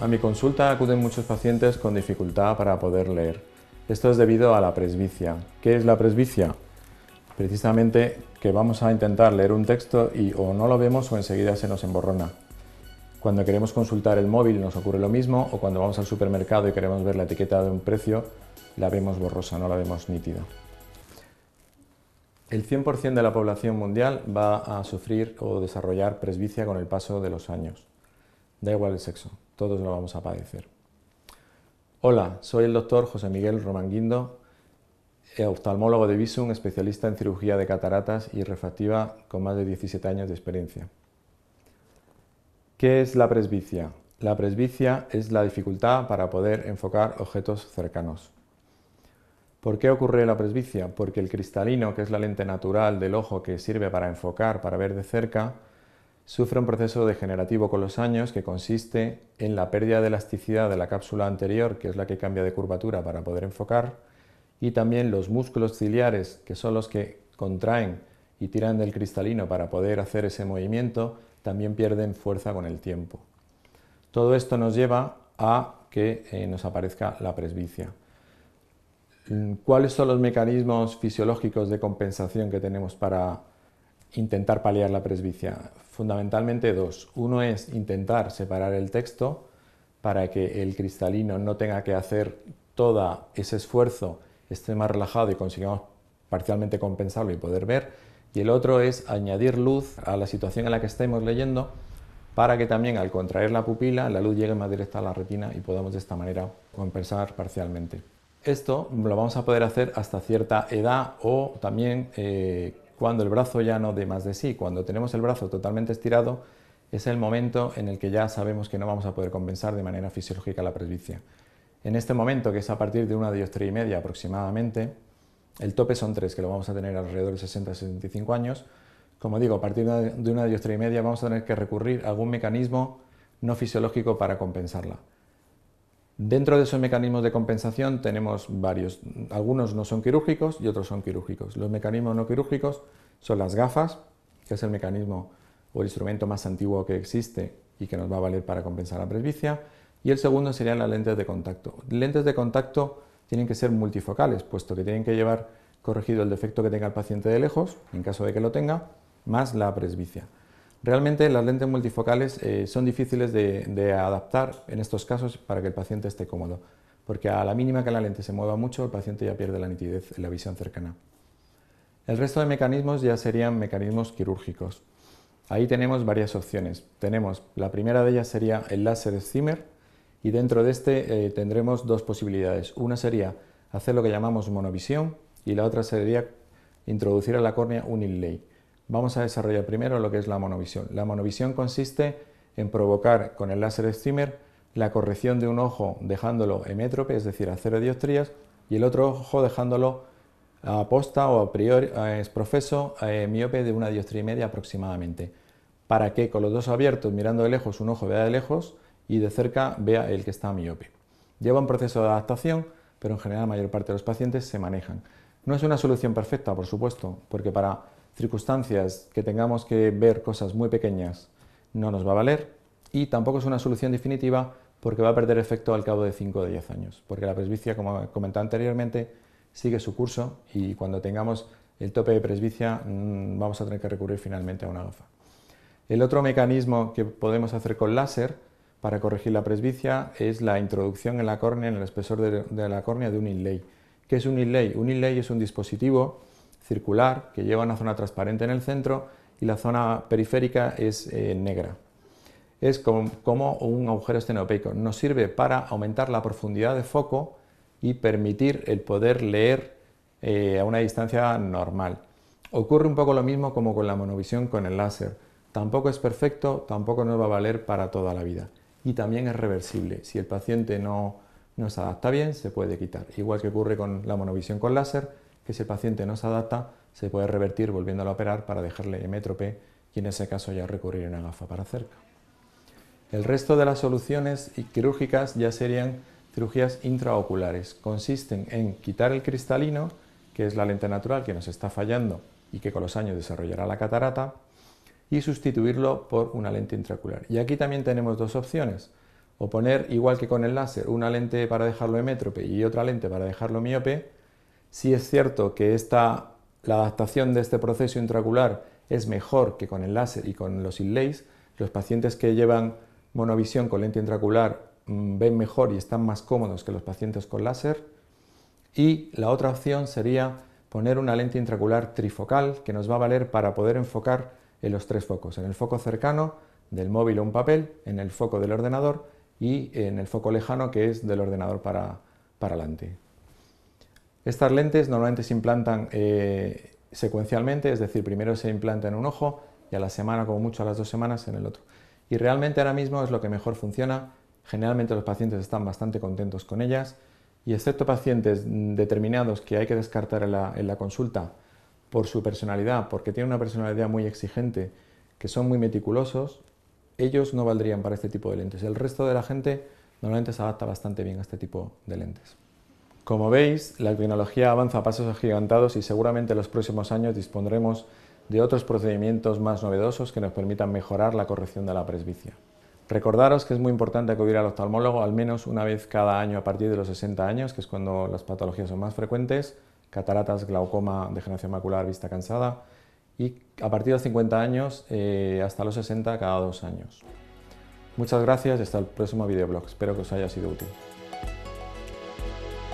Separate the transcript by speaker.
Speaker 1: A mi consulta acuden muchos pacientes con dificultad para poder leer. Esto es debido a la presbicia. ¿Qué es la presbicia? Precisamente que vamos a intentar leer un texto y o no lo vemos o enseguida se nos emborrona. Cuando queremos consultar el móvil nos ocurre lo mismo o cuando vamos al supermercado y queremos ver la etiqueta de un precio, la vemos borrosa, no la vemos nítida. El 100% de la población mundial va a sufrir o desarrollar presbicia con el paso de los años. Da igual el sexo todos lo vamos a padecer. Hola, soy el doctor José Miguel Romanguindo, eh, oftalmólogo de Visum, especialista en cirugía de cataratas y refractiva con más de 17 años de experiencia. ¿Qué es la presbicia? La presbicia es la dificultad para poder enfocar objetos cercanos. ¿Por qué ocurre la presbicia? Porque el cristalino, que es la lente natural del ojo que sirve para enfocar, para ver de cerca, sufre un proceso degenerativo con los años que consiste en la pérdida de elasticidad de la cápsula anterior, que es la que cambia de curvatura para poder enfocar, y también los músculos ciliares, que son los que contraen y tiran del cristalino para poder hacer ese movimiento, también pierden fuerza con el tiempo. Todo esto nos lleva a que eh, nos aparezca la presbicia. Mm, ¿Cuáles son los mecanismos fisiológicos de compensación que tenemos para intentar paliar la presbicia? Fundamentalmente dos. Uno es intentar separar el texto para que el cristalino no tenga que hacer todo ese esfuerzo, esté más relajado y consigamos parcialmente compensarlo y poder ver. Y el otro es añadir luz a la situación en la que estemos leyendo para que también al contraer la pupila la luz llegue más directa a la retina y podamos de esta manera compensar parcialmente. Esto lo vamos a poder hacer hasta cierta edad o también eh, cuando el brazo ya no dé más de sí, cuando tenemos el brazo totalmente estirado, es el momento en el que ya sabemos que no vamos a poder compensar de manera fisiológica la presbicia. En este momento, que es a partir de una 3 y media aproximadamente, el tope son tres, que lo vamos a tener alrededor de 60-65 años. Como digo, a partir de una 3 y media vamos a tener que recurrir a algún mecanismo no fisiológico para compensarla. Dentro de esos mecanismos de compensación tenemos varios. Algunos no son quirúrgicos y otros son quirúrgicos. Los mecanismos no quirúrgicos son las gafas, que es el mecanismo o el instrumento más antiguo que existe y que nos va a valer para compensar la presbicia. Y el segundo serían las lentes de contacto. Lentes de contacto tienen que ser multifocales, puesto que tienen que llevar corregido el defecto que tenga el paciente de lejos, en caso de que lo tenga, más la presbicia. Realmente las lentes multifocales eh, son difíciles de, adaptar en estos casos para que el paciente esté cómodo, porque a la mínima que la lente se mueva mucho, el paciente ya pierde la nitidez en la visión cercana. El resto de mecanismos ya serían mecanismos quirúrgicos. Ahí tenemos varias opciones. Tenemos, la primera de ellas sería el láser Zimmer y dentro de este eh, tendremos dos posibilidades. Una sería hacer lo que llamamos monovisión y la otra sería introducir a la córnea un inlay vamos a desarrollar primero lo que es la monovisión. La monovisión consiste en provocar con el láser streamer la corrección de un ojo dejándolo hemétrope, es decir, a cero dioptrías, y el otro ojo dejándolo a posta o a priori, es profeso, eh, miope de una dioptría y media aproximadamente, para que con los dos abiertos, mirando de lejos, un ojo vea de lejos y de cerca vea el que está miope. Lleva un proceso de adaptación, pero en general la mayor parte de los pacientes se manejan. No es una solución perfecta, por supuesto, porque para circunstancias que tengamos que ver cosas muy pequeñas no nos va a valer y tampoco es una solución definitiva porque va a perder efecto al cabo de 5 o 10 años, porque la presbicia, como comentaba anteriormente, sigue su curso y cuando tengamos el tope de presbicia mm, vamos a tener que recurrir finalmente a una gafa. El otro mecanismo que podemos hacer con láser para corregir la presbicia es la introducción en la córnea, en el espesor de, la córnea de un inlay. ¿Qué es un inlay? Un inlay es un dispositivo circular que lleva una zona transparente en el centro y la zona periférica es eh, negra. Es como, un agujero estenopeico. Nos sirve para aumentar la profundidad de foco y permitir el poder leer eh, a una distancia normal. Ocurre un poco lo mismo como con la monovisión con el láser. Tampoco es perfecto, tampoco nos va a valer para toda la vida. Y también es reversible. Si el paciente no, no se adapta bien, se puede quitar. Igual que ocurre con la monovisión con láser, que si el paciente no se adapta, se puede revertir volviéndolo a operar para dejarle hemétrope y en ese caso ya recurrir a una gafa para cerca. El resto de las soluciones quirúrgicas ya serían cirugías intraoculares. Consisten en quitar el cristalino, que es la lente natural que nos está fallando y que con los años desarrollará la catarata, y sustituirlo por una lente intraocular. Y aquí también tenemos dos opciones. O poner, igual que con el láser, una lente para dejarlo hemétrope y otra lente para dejarlo miope, si es cierto que la adaptación de este proceso intracular es mejor que con el láser y con los inlays. Los pacientes que llevan monovisión con lente intracular mm, ven mejor y están más cómodos que los pacientes con láser. Y la otra opción sería poner una lente intracular trifocal que nos va a valer para poder enfocar en los tres focos, en el foco cercano del móvil o un papel, en el foco del ordenador y en el foco lejano que es del ordenador para, para adelante. Estas lentes normalmente se implantan eh, secuencialmente, es decir, primero se implanta en un ojo y a la semana, como mucho a las dos semanas, en el otro. Y realmente ahora mismo es lo que mejor funciona. Generalmente los pacientes están bastante contentos con ellas y excepto pacientes mm, determinados que hay que descartar en la, en la consulta por su personalidad, porque tienen una personalidad muy exigente, que son muy meticulosos, ellos no valdrían para este tipo de lentes. El resto de la gente normalmente se adapta bastante bien a este tipo de lentes. Como veis, la tecnología avanza a pasos agigantados y seguramente en los próximos años dispondremos de otros procedimientos más novedosos que nos permitan mejorar la corrección de la presbicia. Recordaros que es muy importante acudir al oftalmólogo al menos una vez cada año a partir de los 60 años, que es cuando las patologías son más frecuentes, cataratas, glaucoma, degeneración macular, vista cansada, y a partir de los 50 años eh, hasta los 60 cada dos años. Muchas gracias y hasta el próximo videoblog. Espero que os haya sido útil.